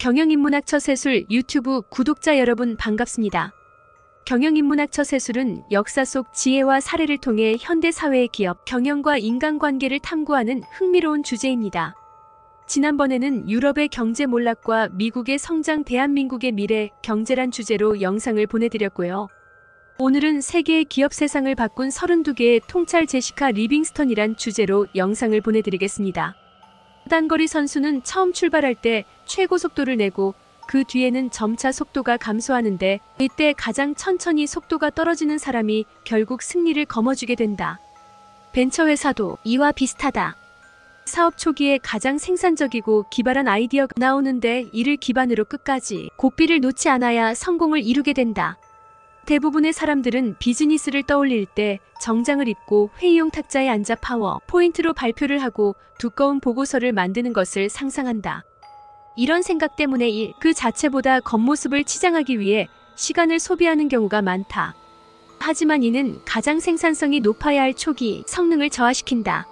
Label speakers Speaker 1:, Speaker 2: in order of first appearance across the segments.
Speaker 1: 경영인문학처 세술 유튜브 구독자 여러분 반갑습니다. 경영인문학처 세술은 역사 속 지혜와 사례를 통해 현대사회의 기업, 경영과 인간관계를 탐구하는 흥미로운 주제입니다. 지난번에는 유럽의 경제 몰락과 미국의 성장 대한민국의 미래, 경제란 주제로 영상을 보내드렸고요. 오늘은 세계의 기업 세상을 바꾼 32개의 통찰 제시카 리빙스턴이란 주제로 영상을 보내드리겠습니다. 단거리 선수는 처음 출발할 때 최고 속도를 내고 그 뒤에는 점차 속도가 감소하는데 이때 가장 천천히 속도가 떨어지는 사람이 결국 승리를 거머쥐게 된다. 벤처회사도 이와 비슷하다. 사업 초기에 가장 생산적이고 기발한 아이디어가 나오는데 이를 기반으로 끝까지 고삐를 놓지 않아야 성공을 이루게 된다. 대부분의 사람들은 비즈니스를 떠올릴 때 정장을 입고 회의용 탁자에 앉아 파워, 포인트로 발표를 하고 두꺼운 보고서를 만드는 것을 상상한다. 이런 생각 때문에 일 그 자체보다 겉모습을 치장하기 위해 시간을 소비하는 경우가 많다. 하지만 이는 가장 생산성이 높아야 할 초기 성능을 저하시킨다.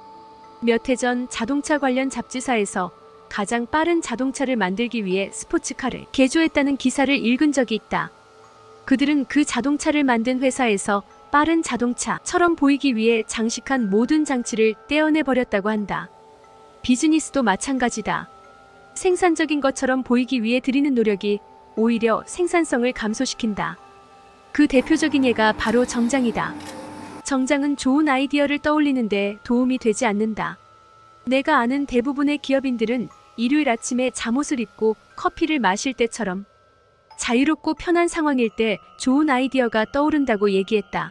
Speaker 1: 몇 해 전 자동차 관련 잡지사에서 가장 빠른 자동차를 만들기 위해 스포츠카를 개조했다는 기사를 읽은 적이 있다. 그들은 그 자동차를 만든 회사에서 빠른 자동차처럼 보이기 위해 장식한 모든 장치를 떼어내버렸다고 한다. 비즈니스도 마찬가지다. 생산적인 것처럼 보이기 위해 들이는 노력이 오히려 생산성을 감소시킨다. 그 대표적인 예가 바로 정장이다. 정장은 좋은 아이디어를 떠올리는데 도움이 되지 않는다. 내가 아는 대부분의 기업인들은 일요일 아침에 잠옷을 입고 커피를 마실 때처럼 자유롭고 편한 상황일 때 좋은 아이디어가 떠오른다고 얘기했다.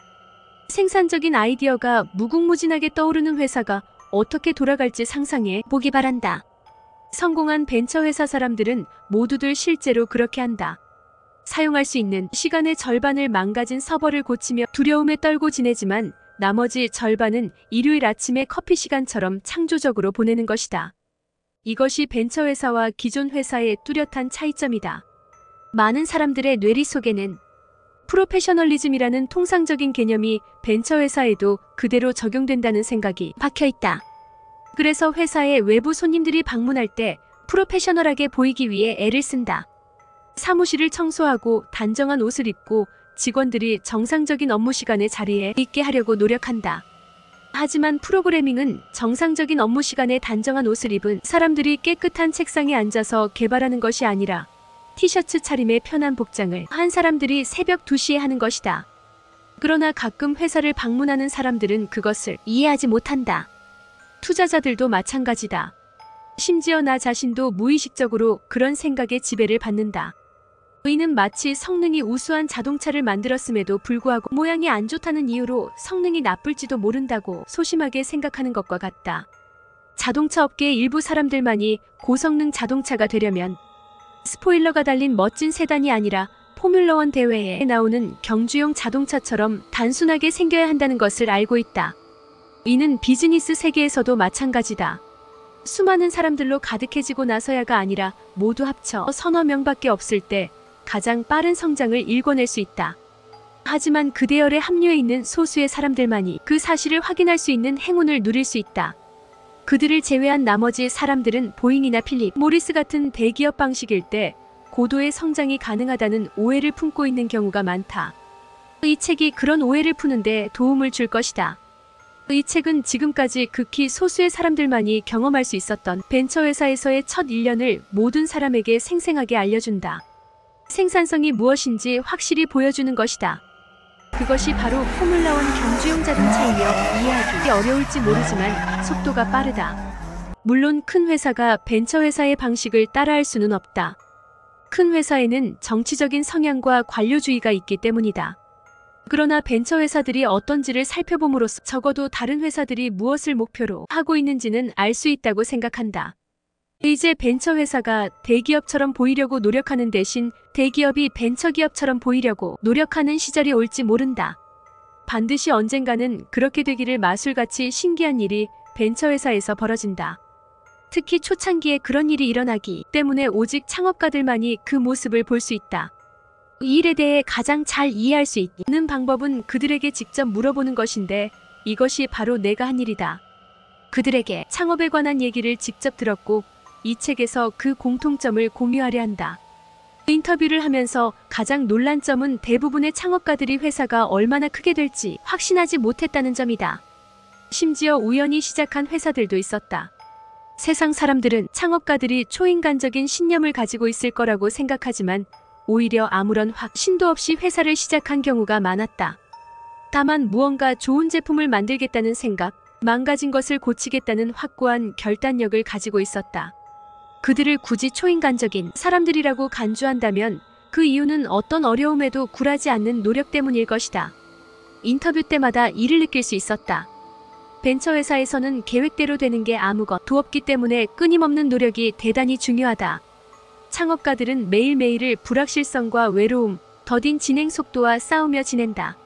Speaker 1: 생산적인 아이디어가 무궁무진하게 떠오르는 회사가 어떻게 돌아갈지 상상해 보기 바란다. 성공한 벤처 회사 사람들은 모두들 실제로 그렇게 한다. 사용할 수 있는 시간의 절반을 망가진 서버를 고치며 두려움에 떨고 지내지만 나머지 절반은 일요일 아침의 커피 시간처럼 창조적으로 보내는 것이다. 이것이 벤처 회사와 기존 회사의 뚜렷한 차이점이다. 많은 사람들의 뇌리 속에는 프로페셔널리즘이라는 통상적인 개념이 벤처회사에도 그대로 적용된다는 생각이 박혀 있다. 그래서 회사의 외부 손님들이 방문할 때 프로페셔널하게 보이기 위해 애를 쓴다. 사무실을 청소하고 단정한 옷을 입고 직원들이 정상적인 업무 시간에 자리에 있게 하려고 노력한다. 하지만 프로그래밍은 정상적인 업무 시간에 단정한 옷을 입은 사람들이 깨끗한 책상에 앉아서 개발하는 것이 아니라 티셔츠 차림의 편한 복장을 한 사람들이 새벽 2시에 하는 것이다. 그러나 가끔 회사를 방문하는 사람들은 그것을 이해하지 못한다. 투자자들도 마찬가지다. 심지어 나 자신도 무의식적으로 그런 생각에 지배를 받는다. 의는 마치 성능이 우수한 자동차를 만들었음에도 불구하고 모양이 안 좋다는 이유로 성능이 나쁠지도 모른다고 소심하게 생각하는 것과 같다. 자동차 업계의 일부 사람들만이 고성능 자동차가 되려면 스포일러가 달린 멋진 세단이 아니라 포뮬러원 대회에 나오는 경주용 자동차처럼 단순하게 생겨야 한다는 것을 알고 있다. 이는 비즈니스 세계에서도 마찬가지다. 수많은 사람들로 가득해지고 나서야가 아니라 모두 합쳐 서너 명밖에 없을 때 가장 빠른 성장을 일궈낼 수 있다. 하지만 그 대열에 합류해 있는 소수의 사람들만이 그 사실을 확인할 수 있는 행운을 누릴 수 있다. 그들을 제외한 나머지 사람들은 보잉이나 필립, 모리스 같은 대기업 방식일 때 고도의 성장이 가능하다는 오해를 품고 있는 경우가 많다. 이 책이 그런 오해를 푸는데 도움을 줄 것이다. 이 책은 지금까지 극히 소수의 사람들만이 경험할 수 있었던 벤처회사에서의 첫 1년을 모든 사람에게 생생하게 알려준다. 생산성이 무엇인지 확실히 보여주는 것이다. 그것이 바로 포뮬라온 경주용 자동차이며 이해하기 어려울지 모르지만 속도가 빠르다. 물론 큰 회사가 벤처 회사의 방식을 따라할 수는 없다. 큰 회사에는 정치적인 성향과 관료주의가 있기 때문이다. 그러나 벤처 회사들이 어떤지를 살펴봄으로써 적어도 다른 회사들이 무엇을 목표로 하고 있는지는 알 수 있다고 생각한다. 이제 벤처회사가 대기업처럼 보이려고 노력하는 대신 대기업이 벤처기업처럼 보이려고 노력하는 시절이 올지 모른다. 반드시 언젠가는 그렇게 되기를 마술같이 신기한 일이 벤처회사에서 벌어진다. 특히 초창기에 그런 일이 일어나기 때문에 오직 창업가들만이 그 모습을 볼 수 있다. 이 일에 대해 가장 잘 이해할 수 있는 방법은 그들에게 직접 물어보는 것인데 이것이 바로 내가 한 일이다. 그들에게 창업에 관한 얘기를 직접 들었고 이 책에서 그 공통점을 공유하려 한다. 인터뷰를 하면서 가장 놀란 점은 대부분의 창업가들이 회사가 얼마나 크게 될지 확신하지 못했다는 점이다. 심지어 우연히 시작한 회사들도 있었다. 세상 사람들은 창업가들이 초인간적인 신념을 가지고 있을 거라고 생각하지만 오히려 아무런 확신도 없이 회사를 시작한 경우가 많았다. 다만 무언가 좋은 제품을 만들겠다는 생각, 망가진 것을 고치겠다는 확고한 결단력을 가지고 있었다. 그들을 굳이 초인간적인 사람들이라고 간주한다면 그 이유는 어떤 어려움에도 굴하지 않는 노력 때문일 것이다. 인터뷰 때마다 이를 느낄 수 있었다. 벤처회사에서는 계획대로 되는 게 아무것도 없기 때문에 끊임없는 노력이 대단히 중요하다. 창업가들은 매일매일을 불확실성과 외로움, 더딘 진행 속도와 싸우며 지낸다.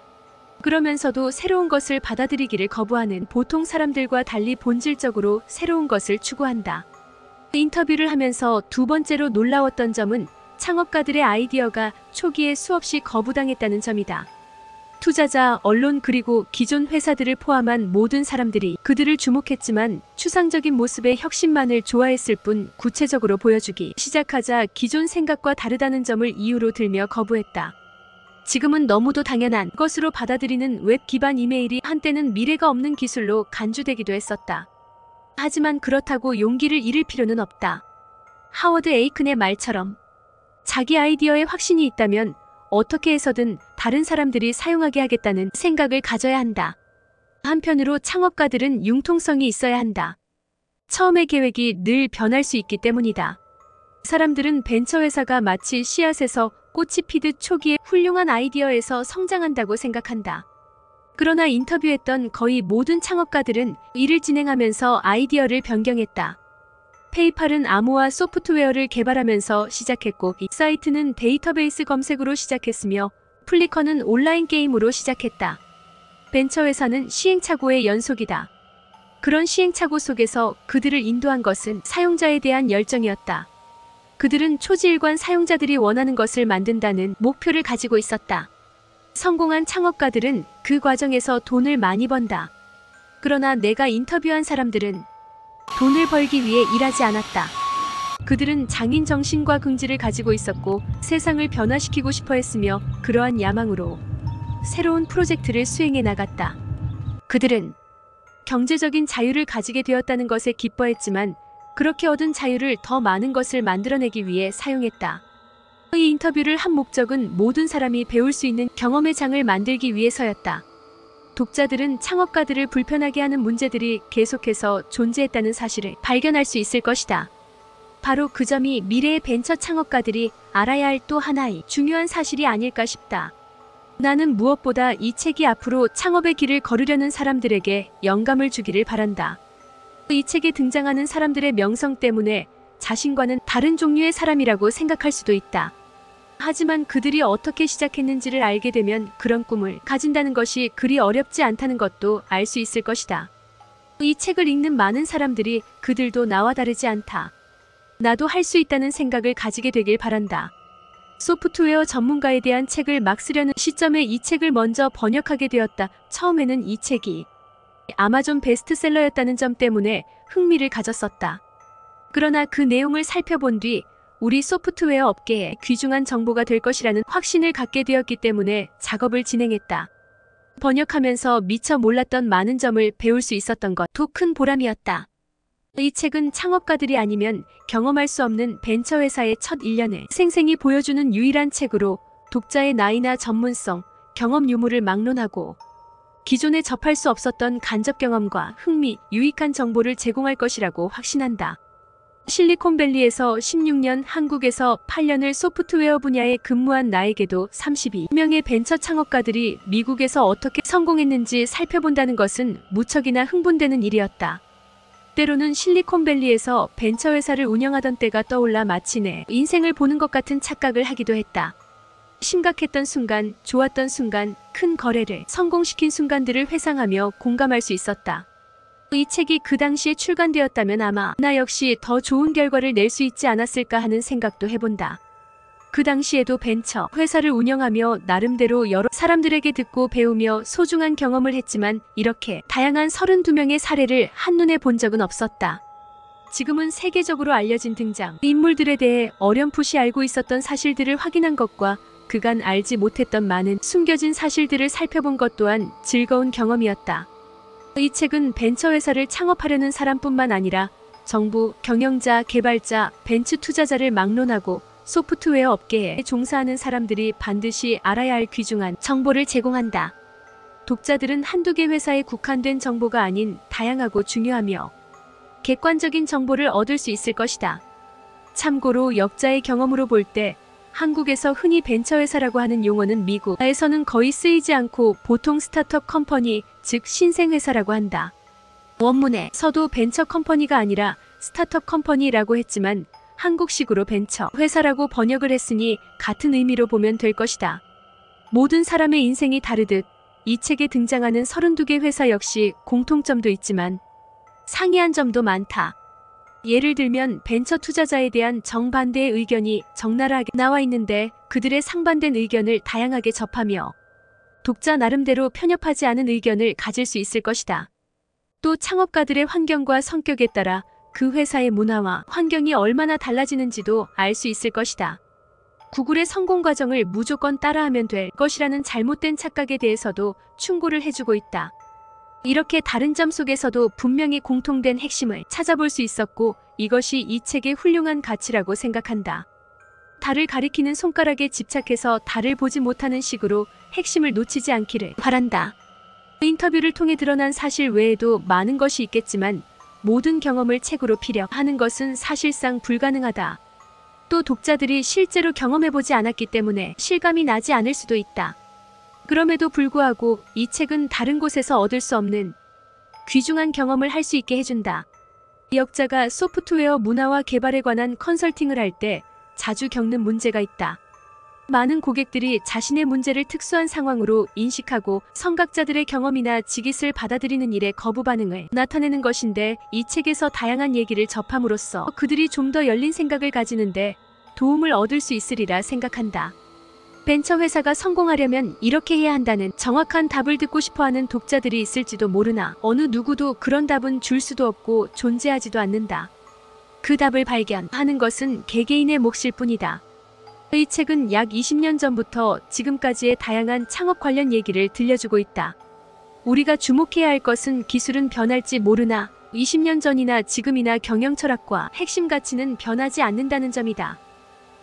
Speaker 1: 그러면서도 새로운 것을 받아들이기를 거부하는 보통 사람들과 달리 본질적으로 새로운 것을 추구한다. 인터뷰를 하면서 두 번째로 놀라웠던 점은 창업가들의 아이디어가 초기에 수없이 거부당했다는 점이다. 투자자, 언론 그리고 기존 회사들을 포함한 모든 사람들이 그들을 주목했지만 추상적인 모습의 혁신만을 좋아했을 뿐 구체적으로 보여주기 시작하자 기존 생각과 다르다는 점을 이유로 들며 거부했다. 지금은 너무도 당연한 것으로 받아들이는 웹 기반 이메일이 한때는 미래가 없는 기술로 간주되기도 했었다. 하지만 그렇다고 용기를 잃을 필요는 없다. 하워드 에이큰의 말처럼 자기 아이디어에 확신이 있다면 어떻게 해서든 다른 사람들이 사용하게 하겠다는 생각을 가져야 한다. 한편으로 창업가들은 융통성이 있어야 한다. 처음의 계획이 늘 변할 수 있기 때문이다. 사람들은 벤처 회사가 마치 씨앗에서 꽃이 피듯 초기에 훌륭한 아이디어에서 성장한다고 생각한다. 그러나 인터뷰했던 거의 모든 창업가들은 이를 진행하면서 아이디어를 변경했다. 페이팔은 암호화 소프트웨어를 개발하면서 시작했고 이 사이트는 데이터베이스 검색으로 시작했으며 플리커는 온라인 게임으로 시작했다. 벤처회사는 시행착오의 연속이다. 그런 시행착오 속에서 그들을 인도한 것은 사용자에 대한 열정이었다. 그들은 초지일관 사용자들이 원하는 것을 만든다는 목표를 가지고 있었다. 성공한 창업가들은 그 과정에서 돈을 많이 번다. 그러나 내가 인터뷰한 사람들은 돈을 벌기 위해 일하지 않았다. 그들은 장인 정신과 긍지를 가지고 있었고 세상을 변화시키고 싶어 했으며 그러한 야망으로 새로운 프로젝트를 수행해 나갔다. 그들은 경제적인 자유를 가지게 되었다는 것에 기뻐했지만 그렇게 얻은 자유를 더 많은 것을 만들어내기 위해 사용했다. 이 인터뷰를 한 목적은 모든 사람이 배울 수 있는 경험의 장을 만들기 위해서였다. 독자들은 창업가들을 불편하게 하는 문제들이 계속해서 존재했다는 사실을 발견할 수 있을 것이다. 바로 그 점이 미래의 벤처 창업가들이 알아야 할 또 하나의 중요한 사실이 아닐까 싶다. 나는 무엇보다 이 책이 앞으로 창업의 길을 걸으려는 사람들에게 영감을 주기를 바란다. 이 책에 등장하는 사람들의 명성 때문에 자신과는 다른 종류의 사람이라고 생각할 수도 있다. 하지만 그들이 어떻게 시작했는지를 알게 되면 그런 꿈을 가진다는 것이 그리 어렵지 않다는 것도 알 수 있을 것이다. 이 책을 읽는 많은 사람들이 그들도 나와 다르지 않다. 나도 할 수 있다는 생각을 가지게 되길 바란다. 소프트웨어 전문가에 대한 책을 막 쓰려는 시점에 이 책을 먼저 번역하게 되었다. 처음에는 이 책이 아마존 베스트셀러였다는 점 때문에 흥미를 가졌었다. 그러나 그 내용을 살펴본 뒤 우리 소프트웨어 업계에 귀중한 정보가 될 것이라는 확신을 갖게 되었기 때문에 작업을 진행했다. 번역하면서 미처 몰랐던 많은 점을 배울 수 있었던 것도 큰 보람이었다. 이 책은 창업가들이 아니면 경험할 수 없는 벤처 회사의 첫 1년을 생생히 보여주는 유일한 책으로 독자의 나이나 전문성, 경험 유무를 막론하고 기존에 접할 수 없었던 간접 경험과 흥미, 유익한 정보를 제공할 것이라고 확신한다. 실리콘밸리에서 16년 한국에서 8년을 소프트웨어 분야에 근무한 나에게도 32명의 벤처 창업가들이 미국에서 어떻게 성공했는지 살펴본다는 것은 무척이나 흥분되는 일이었다. 때로는 실리콘밸리에서 벤처 회사를 운영하던 때가 떠올라 마치내 인생을 보는 것 같은 착각을 하기도 했다. 심각했던 순간, 좋았던 순간, 큰 거래를 성공시킨 순간들을 회상하며 공감할 수 있었다. 이 책이 그 당시에 출간되었다면 아마 나 역시 더 좋은 결과를 낼 수 있지 않았을까 하는 생각도 해본다. 그 당시에도 벤처 회사를 운영하며 나름대로 여러 사람들에게 듣고 배우며 소중한 경험을 했지만 이렇게 다양한 32명의 사례를 한눈에 본 적은 없었다. 지금은 세계적으로 알려진 등장 인물들에 대해 어렴풋이 알고 있었던 사실들을 확인한 것과 그간 알지 못했던 많은 숨겨진 사실들을 살펴본 것 또한 즐거운 경험이었다. 이 책은 벤처회사를 창업하려는 사람뿐만 아니라 정부, 경영자, 개발자, 벤츠 투자자를 막론하고 소프트웨어 업계에 종사하는 사람들이 반드시 알아야 할 귀중한 정보를 제공한다. 독자들은 한두 개 회사에 국한된 정보가 아닌 다양하고 중요하며 객관적인 정보를 얻을 수 있을 것이다. 참고로 역자의 경험으로 볼때 한국에서 흔히 벤처회사라고 하는 용어는 미국에서는 거의 쓰이지 않고 보통 스타트업 컴퍼니, 즉 신생회사라고 한다. 원문에서도 벤처 컴퍼니가 아니라 스타트업 컴퍼니라고 했지만 한국식으로 벤처 회사라고 번역을 했으니 같은 의미로 보면 될 것이다. 모든 사람의 인생이 다르듯 이 책에 등장하는 32개 회사 역시 공통점도 있지만 상이한 점도 많다. 예를 들면 벤처 투자자에 대한 정반대의 의견이 적나라하게 나와 있는데 그들의 상반된 의견을 다양하게 접하며 독자 나름대로 편협하지 않은 의견을 가질 수 있을 것이다. 또 창업가들의 환경과 성격에 따라 그 회사의 문화와 환경이 얼마나 달라지는지도 알 수 있을 것이다. 구글의 성공 과정을 무조건 따라하면 될 것이라는 잘못된 착각에 대해서도 충고를 해주고 있다. 이렇게 다른 점 속에서도 분명히 공통된 핵심을 찾아볼 수 있었고 이것이 이 책의 훌륭한 가치라고 생각한다. 달을 가리키는 손가락에 집착해서 달을 보지 못하는 식으로 핵심을 놓치지 않기를 바란다. 인터뷰를 통해 드러난 사실 외에도 많은 것이 있겠지만 모든 경험을 책으로 피력하는 것은 사실상 불가능하다. 또 독자들이 실제로 경험해보지 않았기 때문에 실감이 나지 않을 수도 있다. 그럼에도 불구하고 이 책은 다른 곳에서 얻을 수 없는 귀중한 경험을 할 수 있게 해준다. 역자가 소프트웨어 문화와 개발에 관한 컨설팅을 할 때 자주 겪는 문제가 있다. 많은 고객들이 자신의 문제를 특수한 상황으로 인식하고 성각자들의 경험이나 지깃을 받아들이는 일에 거부 반응을 나타내는 것인데 이 책에서 다양한 얘기를 접함으로써 그들이 좀 더 열린 생각을 가지는데 도움을 얻을 수 있으리라 생각한다. 벤처 회사가 성공하려면 이렇게 해야 한다는 정확한 답을 듣고 싶어하는 독자들이 있을지도 모르나 어느 누구도 그런 답은 줄 수도 없고 존재하지도 않는다. 그 답을 발견하는 것은 개개인의 몫일 뿐이다. 이 책은 약 20년 전부터 지금까지의 다양한 창업 관련 얘기를 들려주고 있다. 우리가 주목해야 할 것은 기술은 변할지 모르나 20년 전이나 지금이나 경영 철학과 핵심 가치는 변하지 않는다는 점이다.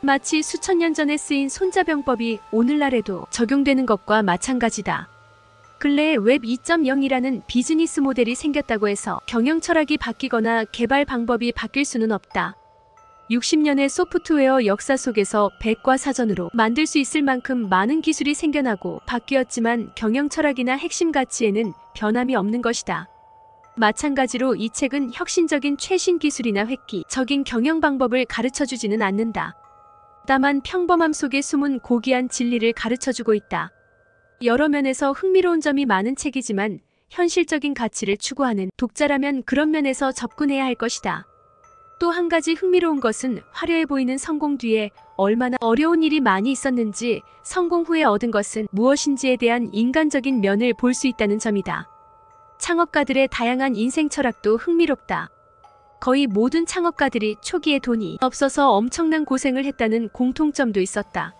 Speaker 1: 마치 수천 년 전에 쓰인 손자병법이 오늘날에도 적용되는 것과 마찬가지다. 근래에 웹 2.0이라는 비즈니스 모델이 생겼다고 해서 경영 철학이 바뀌거나 개발 방법이 바뀔 수는 없다. 60년의 소프트웨어 역사 속에서 백과 사전으로 만들 수 있을 만큼 많은 기술이 생겨나고 바뀌었지만 경영 철학이나 핵심 가치에는 변함이 없는 것이다. 마찬가지로 이 책은 혁신적인 최신 기술이나 획기적인 경영 방법을 가르쳐 주지는 않는다. 답답한 평범함 속에 숨은 고귀한 진리를 가르쳐주고 있다. 여러 면에서 흥미로운 점이 많은 책이지만 현실적인 가치를 추구하는 독자라면 그런 면에서 접근해야 할 것이다. 또 한 가지 흥미로운 것은 화려해 보이는 성공 뒤에 얼마나 어려운 일이 많이 있었는지 성공 후에 얻은 것은 무엇인지에 대한 인간적인 면을 볼 수 있다는 점이다. 창업가들의 다양한 인생 철학도 흥미롭다. 거의 모든 창업가들이 초기에 돈이 없어서 엄청난 고생을 했다는 공통점도 있었다.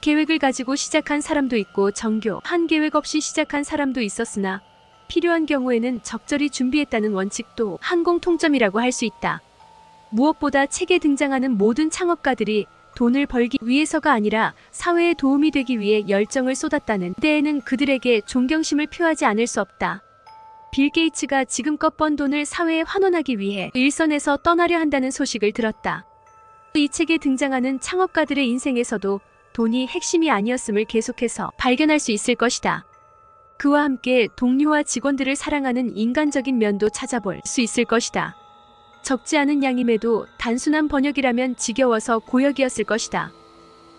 Speaker 1: 계획을 가지고 시작한 사람도 있고 정교한 계획 없이 시작한 사람도 있었으나 필요한 경우에는 적절히 준비했다는 원칙도 항공통점이라고 할 수 있다. 무엇보다 책에 등장하는 모든 창업가들이 돈을 벌기 위해서가 아니라 사회에 도움이 되기 위해 열정을 쏟았다는 때에는 그들에게 존경심을 표하지 않을 수 없다. 빌 게이츠가 지금껏 번 돈을 사회에 환원하기 위해 일선에서 떠나려 한다는 소식을 들었다. 이 책에 등장하는 창업가들의 인생에서도 돈이 핵심이 아니었음을 계속해서 발견할 수 있을 것이다. 그와 함께 동료와 직원들을 사랑하는 인간적인 면도 찾아볼 수 있을 것이다. 적지 않은 양임에도 단순한 번역이라면 지겨워서 고역이었을 것이다.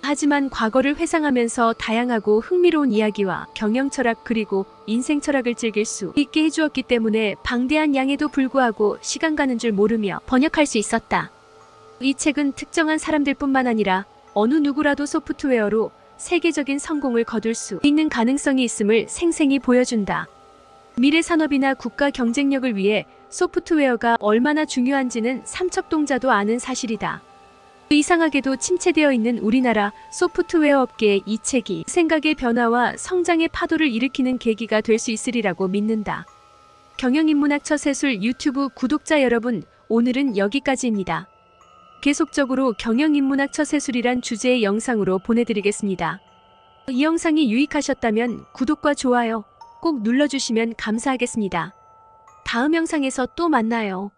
Speaker 1: 하지만 과거를 회상하면서 다양하고 흥미로운 이야기와 경영 철학 그리고 인생 철학을 즐길 수 있게 해주었기 때문에 방대한 양에도 불구하고 시간 가는 줄 모르며 번역할 수 있었다. 이 책은 특정한 사람들뿐만 아니라 어느 누구라도 소프트웨어로 세계적인 성공을 거둘 수 있는 가능성이 있음을 생생히 보여준다. 미래 산업이나 국가 경쟁력을 위해 소프트웨어가 얼마나 중요한지는 삼척동자도 아는 사실이다. 이상하게도 침체되어 있는 우리나라 소프트웨어 업계의 이 책이 생각의 변화와 성장의 파도를 일으키는 계기가 될 수 있으리라고 믿는다. 경영인문학처 세술 유튜브 구독자 여러분, 오늘은 여기까지입니다. 계속적으로 경영인문학처 세술이란 주제의 영상으로 보내드리겠습니다. 이 영상이 유익하셨다면 구독과 좋아요 꼭 눌러주시면 감사하겠습니다. 다음 영상에서 또 만나요.